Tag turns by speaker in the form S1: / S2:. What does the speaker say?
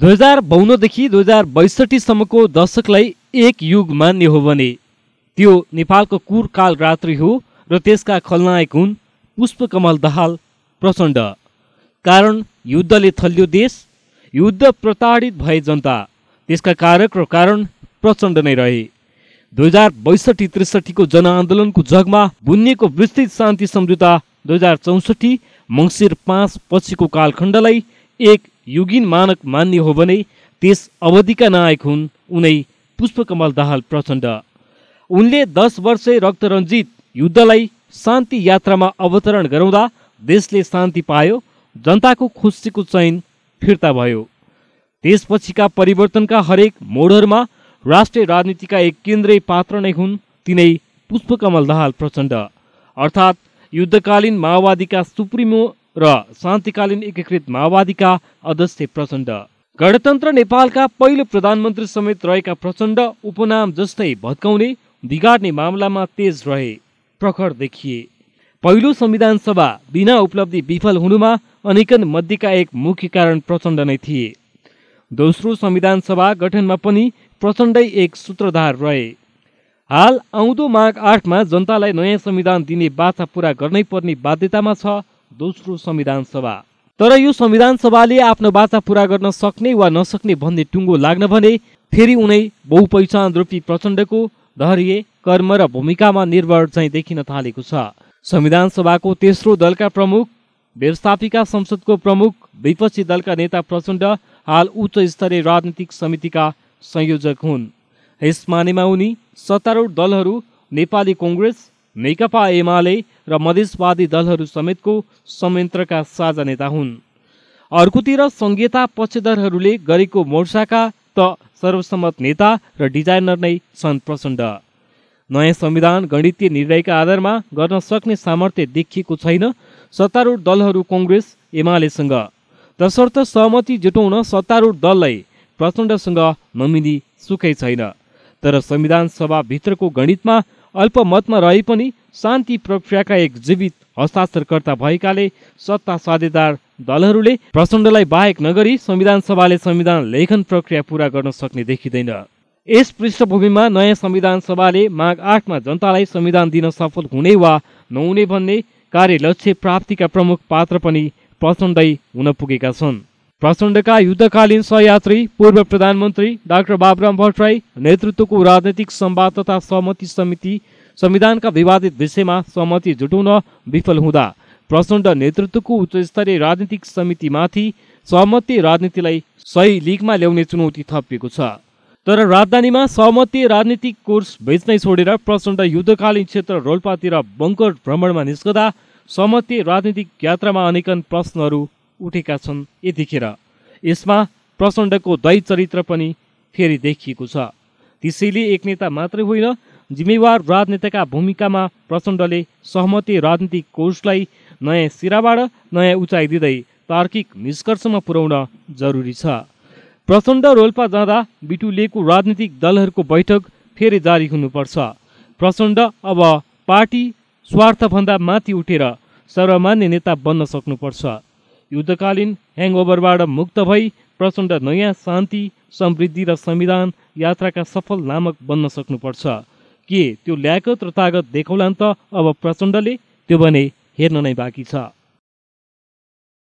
S1: दुई हजार बाहुनदेखि दुई हजार बैसठीसम्मको दशकलाई एक युग मान्ने हो भने त्यो नेपालको कुर काल हो र त्यसका खलनायक हुन् पुष्पकमल दहाल प्रचण्ड कारण युद्धले थल्यो देश युद्ध प्रताडित भए जनता त्यसका कारक र कारण प्रचण्ड नै रहे दुई हजार बैसठी त्रिसठीको जनआन्दोलनको जगमा बुनिएको विस्तृत शान्ति सम्झौता दुई हजार चौसठी मङ्सिर पाँच पछिको कालखण्डलाई एक युगिन मानक मान्ने हो भने त्यस अवधिका नायक हुन् उनै पुष्पकमल दाहाल प्रचण्ड उनले दस वर्ष रक्तरञ्जित युद्धलाई शान्ति यात्रामा अवतरण गराउँदा देशले शान्ति पायो जनताको खुसीको चयन फिर्ता भयो त्यसपछिका परिवर्तनका हरेक मोडहरूमा राष्ट्रिय राजनीतिका एक केन्द्रीय पात्र नै हुन् तिनै पुष्पकमल दाहाल प्रचण्ड अर्थात् युद्धकालीन माओवादीका सुप्रिमो र शान्तिकालीन एकीकृत माओवादीका अध्यक्ष प्रचण्ड गणतन्त्र नेपालका पहिलो प्रधानमन्त्री समेत रहेका प्रचण्ड उपनाम जस्तै भत्काउने बिगार्ने मामलामा तेज रहे प्रखर देखिए पहिलो संविधान सभा बिना उपलब्धि विफल हुनुमा अनेकन मध्येका एक मुख्य कारण प्रचण्ड नै थिए दोस्रो संविधान सभा गठनमा पनि प्रचण्डै एक सूत्रधार रहे हाल आउँदो माघ आठमा जनतालाई नयाँ संविधान दिने बाचा पूरा गर्नै पर्ने बाध्यतामा छ दोस्रो संविधान सभा तर यो संविधान सभाले आफ्नो वाचा पूरा गर्न सक्ने वा नसक्ने भन्ने टुङ्गो लाग्न भने फेरि उनै बहुपहिचान रूपी प्रचण्डको धैर्य कर्म र भूमिकामा निर्भर चाहिँ देखिन थालेको छ संविधान सभाको तेस्रो दलका प्रमुख व्यवस्थापिका संसदको प्रमुख विपक्षी दलका नेता प्रचण्ड हाल उच्च स्तरीय राजनीतिक समितिका संयोजक हुन् यस मानेमा उनी सत्तारूढ दलहरू नेपाली कङ्ग्रेस नेकपा एमाले र मधेसवादी दलहरू समेतको संयन्त्रका साझा नेता हुन् अर्कोतिर सङ्घीयता पक्षधरहरूले गरेको मोर्चाका त सर्वसम्मत नेता र डिजाइनर नै छन् प्रचण्ड नयाँ संविधान गणितीय निर्णयका आधारमा गर्न सक्ने सामर्थ्य देखिएको छैन सत्तारूढ दलहरू कङ्ग्रेस एमालेसँग तसर्थ सहमति जुटाउन सत्तारूढ दललाई प्रचण्डसँग नमिनी सुखै छैन तर संविधान सभाभित्रको गणितमा अल्पमतमा रहे पनि शान्ति प्रक्रियाका एक जीवित हस्ताक्षरकर्ता भएकाले सत्ता साझेदार दलहरूले प्रचण्डलाई बाहेक नगरी संविधान सभाले संविधान लेखन प्रक्रिया पूरा गर्न सक्ने देखिँदैन यस पृष्ठभूमिमा नयाँ संविधान सभाले माघ आठमा जनतालाई संविधान दिन सफल हुने वा नहुने भन्ने कार्य लक्ष्य प्राप्तिका प्रमुख पात्र पनि प्रचण्डै हुन पुगेका छन् प्रचण्डका युद्धकालीन सहयात्री पूर्व प्रधानमन्त्री डाक्टर बाबुराम भट्टराई नेतृत्वको राजनैतिक संवाद तथा सहमति समिति संविधानका विवादित विषयमा सहमति जुटाउन विफल हुँदा प्रचण्ड नेतृत्वको उच्चस्तरीय राजनीतिक समितिमाथि सहमति राजनीतिलाई सही लिगमा ल्याउने चुनौती थपिएको छ तर राजधानीमा सहमति राजनीतिक कोर्स बेच्नै छोडेर प्रचण्ड युद्धकालीन क्षेत्र रोल्पातिर बङ्कर भ्रमणमा निस्कदा सहमति राजनीतिक यात्रामा अनेकन प्रश्नहरू उठेका छन् यतिखेर यसमा प्रचण्डको द्वै चरित्र पनि फेरि देखिएको छ त्यसैले एक नेता मात्रै होइन जिम्मेवार राजनेताका भूमिकामा प्रचण्डले सहमति राजनीतिक कोषलाई नयाँ सिराबाट नयाँ उचाइ दिँदै तार्किक निष्कर्षमा पुर्याउन जरुरी छ प्रचण्ड रोल्पा जाँदा बिटुलेको राजनीतिक दलहरूको बैठक फेरि जारी हुनुपर्छ प्रचण्ड अब पार्टी स्वार्थभन्दा माथि उठेर सर्वमान्य नेता बन्न सक्नुपर्छ युद्धकालीन ह्याङओभरबाट मुक्त भई प्रचण्ड नयाँ शान्ति समृद्धि र संविधान यात्राका सफल नामक बन्न सक्नुपर्छ के त्यो ल्याकत र तागत देखाउलान् त अब प्रचण्डले त्यो भने हेर्न नै बाँकी छ